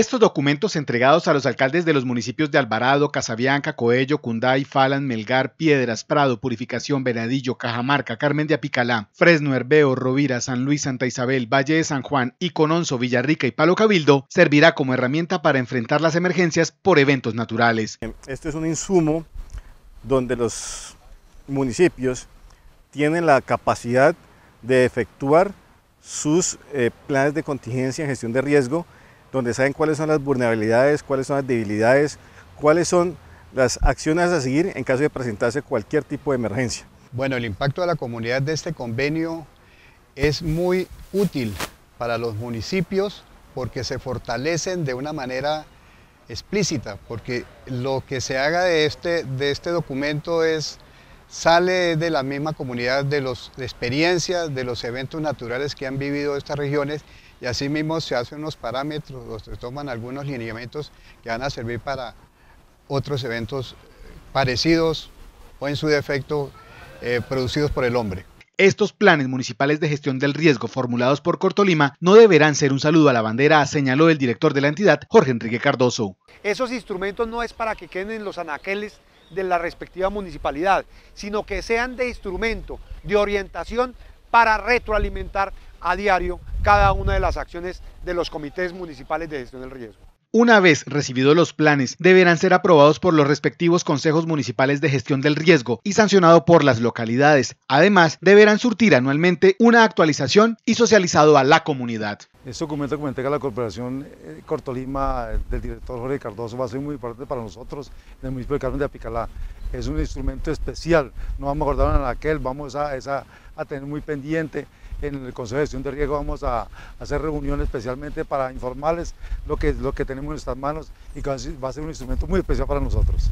Estos documentos entregados a los alcaldes de los municipios de Alvarado, Casabianca, Coello, Cunday, Falan, Melgar, Piedras, Prado, Purificación, Venadillo, Cajamarca, Carmen de Apicalá, Fresno, Herbeo, Rovira, San Luis, Santa Isabel, Valle de San Juan, y Cononzo, Villarrica y Palo Cabildo servirá como herramienta para enfrentar las emergencias por eventos naturales. Este es un insumo donde los municipios tienen la capacidad de efectuar sus eh, planes de contingencia y gestión de riesgo donde saben cuáles son las vulnerabilidades, cuáles son las debilidades, cuáles son las acciones a seguir en caso de presentarse cualquier tipo de emergencia. Bueno, el impacto de la comunidad de este convenio es muy útil para los municipios porque se fortalecen de una manera explícita, porque lo que se haga de este, de este documento es sale de la misma comunidad, de las experiencias, de los eventos naturales que han vivido estas regiones y asimismo se hacen unos parámetros, se toman algunos lineamientos que van a servir para otros eventos eh, parecidos o en su defecto eh, producidos por el hombre. Estos planes municipales de gestión del riesgo formulados por Cortolima no deberán ser un saludo a la bandera, señaló el director de la entidad, Jorge Enrique Cardoso. Esos instrumentos no es para que queden en los anaqueles de la respectiva municipalidad, sino que sean de instrumento, de orientación para retroalimentar a diario cada una de las acciones de los comités municipales de gestión del riesgo. Una vez recibidos los planes, deberán ser aprobados por los respectivos consejos municipales de gestión del riesgo y sancionado por las localidades. Además, deberán surtir anualmente una actualización y socializado a la comunidad. Este documento que me entrega la Corporación eh, Cortolima eh, del director Jorge Cardoso va a ser muy importante para nosotros en el municipio de Carmen de Apicalá. Es un instrumento especial, no vamos a guardar en aquel, vamos a, a tener muy pendiente en el Consejo de Gestión de Riesgo vamos a, hacer reuniones especialmente para informarles lo que, lo que tenemos en nuestras manos y que va a ser un instrumento muy especial para nosotros.